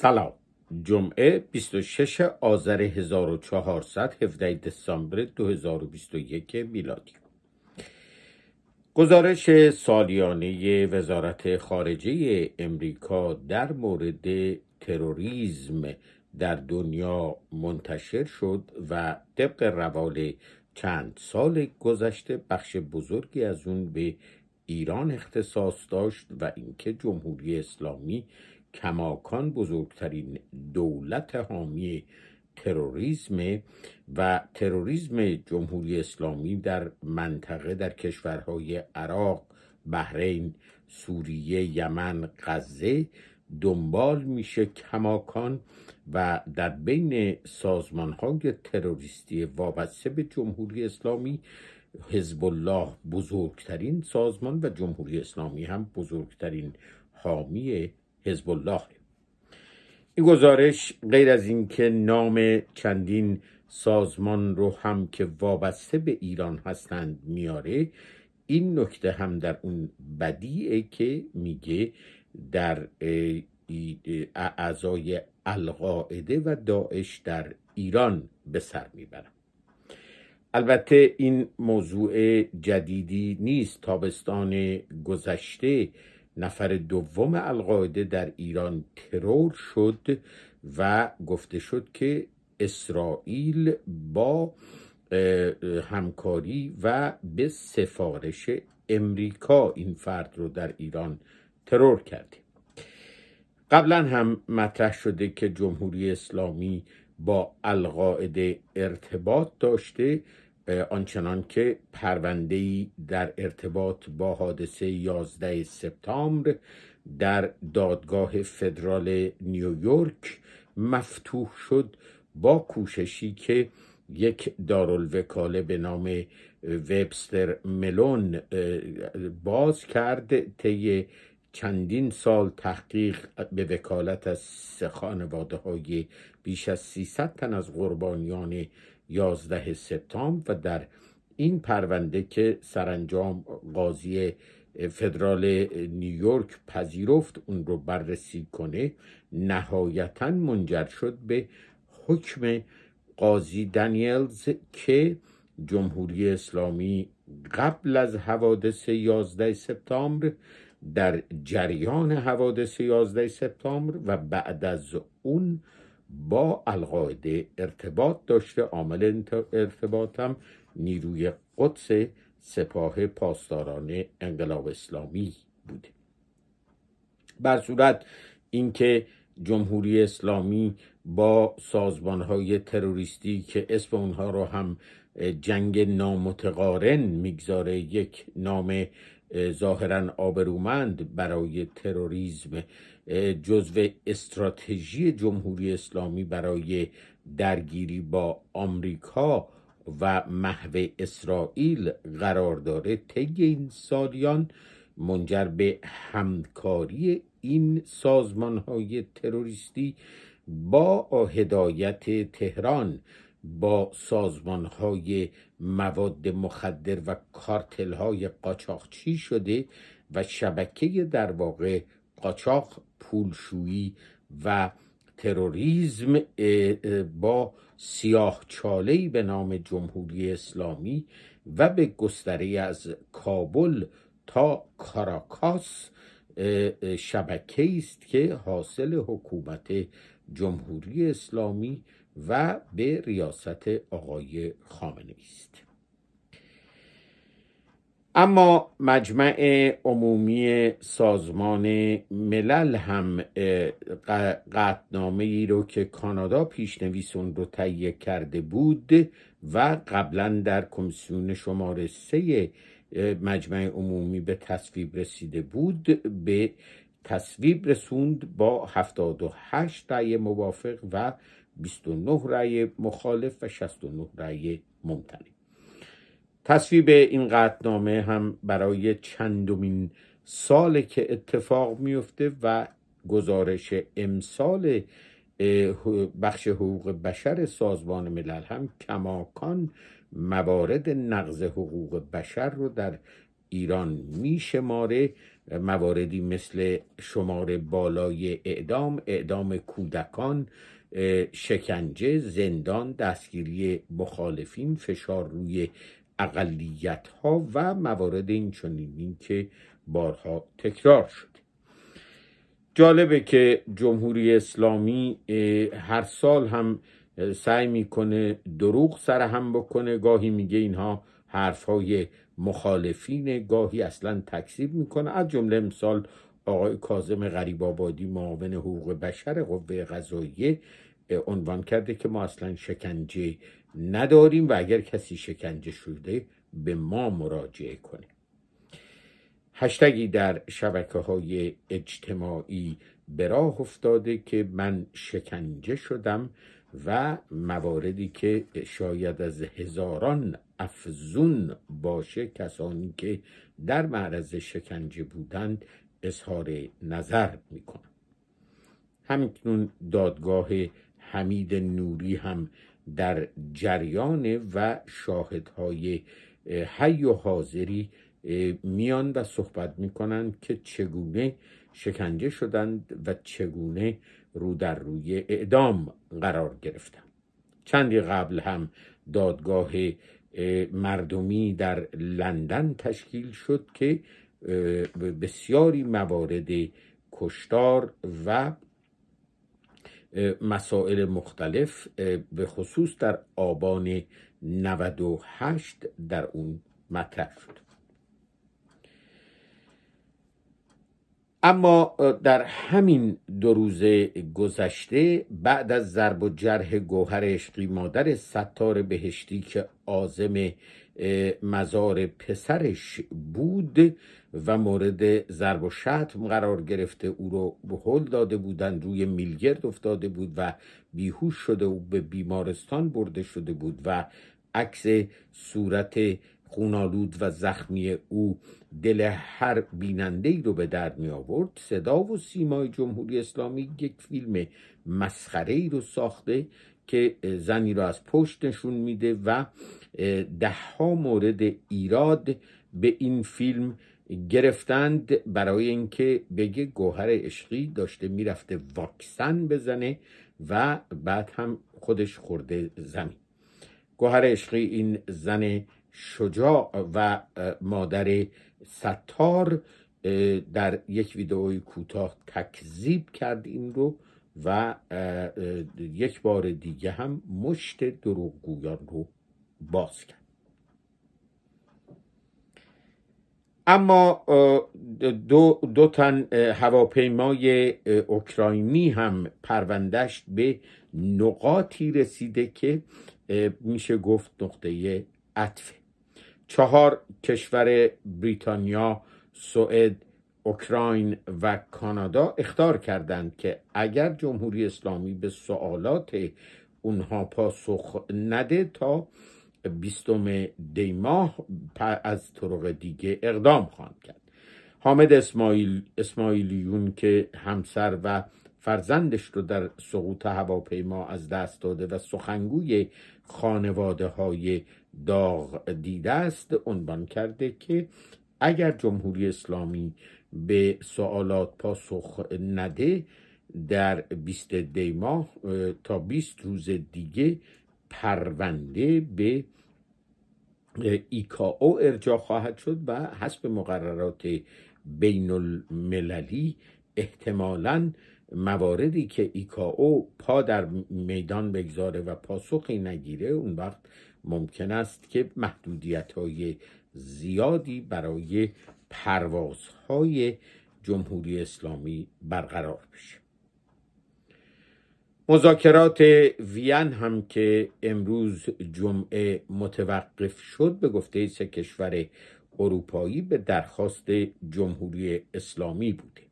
سلام جمعه 26 آذر 1400 17 دسامبر 2021 میلادی گزارش سالیانه وزارت خارجه امریکا در مورد تروریزم در دنیا منتشر شد و طبق روال چند سال گذشته بخش بزرگی از اون به ایران اختصاص داشت و اینکه جمهوری اسلامی کماکان بزرگترین دولت حامی تروریسم و تروریسم جمهوری اسلامی در منطقه در کشورهای عراق بحرین سوریه یمن غزه دنبال میشه کماکان و در بین سازمان های تروریستی وابسته به جمهوری اسلامی حزب الله بزرگترین سازمان و جمهوری اسلامی هم بزرگترین حامی حزب الله این گزارش غیر از اینکه نام چندین سازمان رو هم که وابسته به ایران هستند میاره این نکته هم در اون بدیه که میگه در اعضای القاعده و داعش در ایران به سر میبرن البته این موضوع جدیدی نیست تابستان گذشته نفر دوم القاعده در ایران ترور شد و گفته شد که اسرائیل با همکاری و به سفارش امریکا این فرد رو در ایران ترور کرده قبلا هم مطرح شده که جمهوری اسلامی با القاعده ارتباط داشته آنچنان که پروندهی در ارتباط با حادثه 11 سپتامبر در دادگاه فدرال نیویورک مفتوح شد با کوششی که یک دارالوکاله به نام وبستر ملون باز کرد طی چندین سال تحقیق به وکالت از خانواده های بیش از 300 تن از قربانیان 11 سپتامبر و در این پرونده که سرانجام قاضی فدرال نیویورک پذیرفت اون رو بررسی کنه نهایتا منجر شد به حکم قاضی دانیلز که جمهوری اسلامی قبل از حوادث 11 سپتامبر در جریان حوادث 11 سپتامبر و بعد از اون با القاعده ارتباط داشته عامل ارتباط هم نیروی قدس سپاه پاسداران انقلاب اسلامی بوده بر صورت اینکه جمهوری اسلامی با سازمان های تروریستی که اسم اونها رو هم جنگ نامتقارن میگذاره یک نام ظاهرا آبرومند برای تروریزم، جزو استراتژی جمهوری اسلامی برای درگیری با آمریکا و محو اسرائیل قرار داره طی این سالیان منجر به همکاری این سازمان های تروریستی با هدایت تهران با سازمان های مواد مخدر و کارتل های قاچاقچی شده و شبکه در واقع قاچاق پولشویی و تروریزم با سیاه چاله به نام جمهوری اسلامی و به گستری از کابل تا کاراکاس شبکه است که حاصل حکومت جمهوری اسلامی و به ریاست آقای خامنه است اما مجمع عمومی سازمان ملل هم قطنامه ای رو که کانادا پیشنویس اون رو تهیه کرده بود و قبلا در کمیسیون شماره سه مجمع عمومی به تصویب رسیده بود به تصویب رسوند با 78 رأی موافق و 29 رأی مخالف و 69 رأی ممتنع تصویب این قطنامه هم برای چندمین سال که اتفاق میفته و گزارش امسال بخش حقوق بشر سازمان ملل هم کماکان موارد نقض حقوق بشر رو در ایران میشماره مواردی مثل شمار بالای اعدام اعدام کودکان شکنجه زندان دستگیری مخالفین فشار روی اقلیت ها و موارد این چنینی که بارها تکرار شده جالبه که جمهوری اسلامی هر سال هم سعی میکنه دروغ سر هم بکنه گاهی میگه اینها های مخالفین گاهی اصلا تکذیب میکنه از جمله امسال آقای کاظم غریب آبادی معاون حقوق بشر قوه قضاییه عنوان کرده که ما اصلا شکنجه نداریم و اگر کسی شکنجه شده به ما مراجعه کنه هشتگی در شبکه های اجتماعی به راه افتاده که من شکنجه شدم و مواردی که شاید از هزاران افزون باشه کسانی که در معرض شکنجه بودند اظهار نظر میکنم همکنون دادگاه حمید نوری هم در جریان و شاهدهای حی و حاضری میان و صحبت میکنند که چگونه شکنجه شدند و چگونه رو در روی اعدام قرار گرفتند چندی قبل هم دادگاه مردمی در لندن تشکیل شد که بسیاری موارد کشتار و مسائل مختلف به خصوص در آبان 98 در اون مطرح شد اما در همین دو روز گذشته بعد از ضرب و جرح گوهر عشقی مادر ستار بهشتی که عازم مزار پسرش بود و مورد ضرب و شتم قرار گرفته او رو به هل داده بودند روی میلگرد افتاده بود و بیهوش شده و به بیمارستان برده شده بود و عکس صورت خونالود و زخمی او دل هر بیننده ای رو به درد می آورد صدا و سیمای جمهوری اسلامی یک فیلم مسخره ای رو ساخته که زنی را از پشت نشون میده و ده ها مورد ایراد به این فیلم گرفتند برای اینکه بگه گوهر عشقی داشته میرفته واکسن بزنه و بعد هم خودش خورده زمین گوهر عشقی این زن شجاع و مادر ستار در یک ویدئوی کوتاه تکذیب کرد این رو و یک بار دیگه هم مشت دروغگویان رو باز کرد اما دو, دو تن هواپیمای اوکراینی هم پروندهش به نقاطی رسیده که میشه گفت نقطه عطفه چهار کشور بریتانیا سوئد اوکراین و کانادا اختار کردند که اگر جمهوری اسلامی به سوالات اونها پاسخ نده تا بیستم دیماه از طرق دیگه اقدام خواهند کرد حامد اسماعیل اسماعیلیون که همسر و فرزندش رو در سقوط هواپیما از دست داده و سخنگوی خانواده های داغ دیده است عنوان کرده که اگر جمهوری اسلامی به سوالات پاسخ نده در 20 دی ماه تا 20 روز دیگه پرونده به او ارجاع خواهد شد و حسب مقررات بین المللی احتمالا مواردی که او پا در میدان بگذاره و پاسخی نگیره اون وقت ممکن است که محدودیت های زیادی برای پروازهای جمهوری اسلامی برقرار بشه مذاکرات وین هم که امروز جمعه متوقف شد به گفته سه کشور اروپایی به درخواست جمهوری اسلامی بوده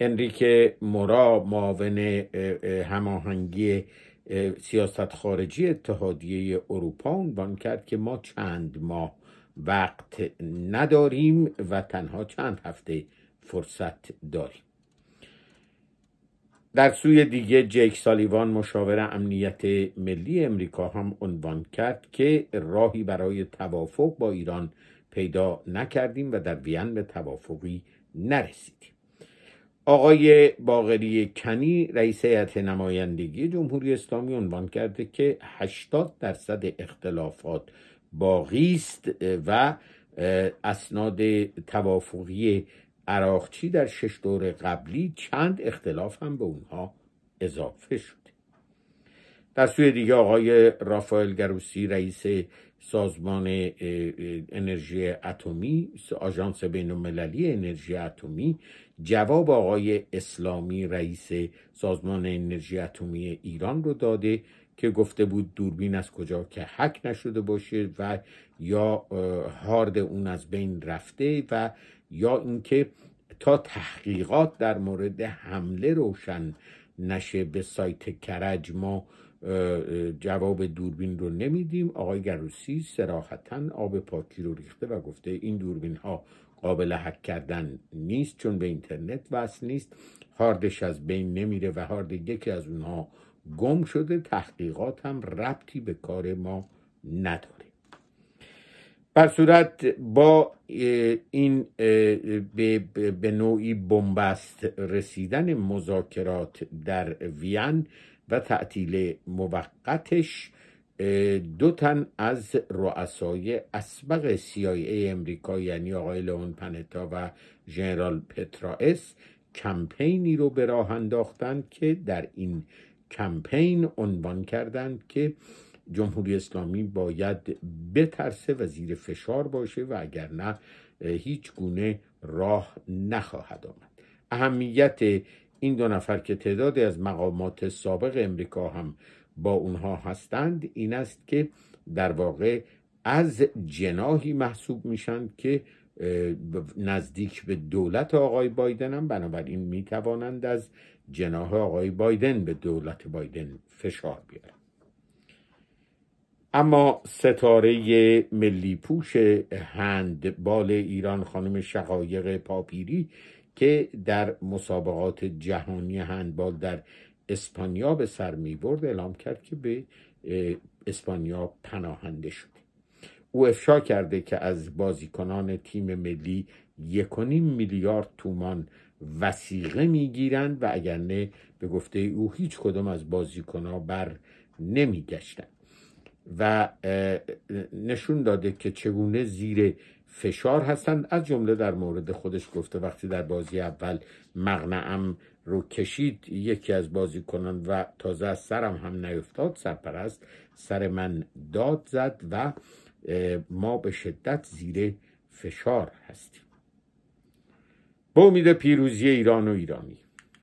انریک مورا معاون هماهنگی سیاست خارجی اتحادیه اروپا عنوان کرد که ما چند ماه وقت نداریم و تنها چند هفته فرصت داریم در سوی دیگه جیک سالیوان مشاور امنیت ملی امریکا هم عنوان کرد که راهی برای توافق با ایران پیدا نکردیم و در وین به توافقی نرسیدیم آقای باغری کنی رئیس هیئت نمایندگی جمهوری اسلامی عنوان کرده که 80 درصد اختلافات باقی است و اسناد توافقی عراقچی در شش دور قبلی چند اختلاف هم به اونها اضافه شده در سوی دیگه آقای رافائل گروسی رئیس سازمان انرژی اتمی آژانس بین المللی انرژی اتمی جواب آقای اسلامی رئیس سازمان انرژی اتمی ایران رو داده که گفته بود دوربین از کجا که حک نشده باشه و یا هارد اون از بین رفته و یا اینکه تا تحقیقات در مورد حمله روشن نشه به سایت کرج ما جواب دوربین رو نمیدیم آقای گروسی سراحتا آب پاکی رو ریخته و گفته این دوربین ها قابل حک کردن نیست چون به اینترنت وصل نیست هاردش از بین نمیره و هارد یکی از اونها گم شده تحقیقات هم ربطی به کار ما نداره بر صورت با این به نوعی بنبست رسیدن مذاکرات در وین و تعطیل موقتش دو تن از رؤسای اسبق CIA امریکا یعنی آقای لون پنتا و ژنرال پتراس کمپینی رو به راه انداختند که در این کمپین عنوان کردند که جمهوری اسلامی باید بترسه و زیر فشار باشه و اگر نه هیچ گونه راه نخواهد آمد اهمیت این دو نفر که تعدادی از مقامات سابق امریکا هم با اونها هستند این است که در واقع از جناهی محسوب میشند که نزدیک به دولت آقای بایدن هم بنابراین میتوانند از جناه آقای بایدن به دولت بایدن فشار بیارند اما ستاره ملی پوش بال ایران خانم شقایق پاپیری که در مسابقات جهانی هندبال در اسپانیا به سر می برد اعلام کرد که به اسپانیا پناهنده شده او افشا کرده که از بازیکنان تیم ملی یک میلیارد تومان وسیقه میگیرند و اگر نه به گفته او هیچ کدام از بازیکنها بر نمیگشتند و نشون داده که چگونه زیر فشار هستند از جمله در مورد خودش گفته وقتی در بازی اول مغنعم رو کشید یکی از بازیکنان و تازه از سرم هم نیفتاد سرپرست سر من داد زد و ما به شدت زیر فشار هستیم با امید پیروزی ایران و ایرانی